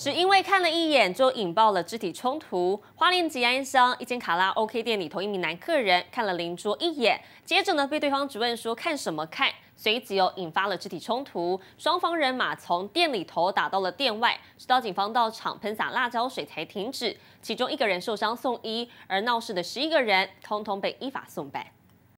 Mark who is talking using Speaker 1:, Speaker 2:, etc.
Speaker 1: 只因为看了一眼就引爆了肢体冲突。花莲吉安乡一间卡拉 OK 店里，头一名男客人看了邻桌一眼，接着呢被对方质问说看什么看，随即又引发了肢体冲突，双方人马从店里头打到了店外，直到警方到场喷洒辣椒水才停止。其中一个人受伤送医，而闹事的十一个人通通被依法送办。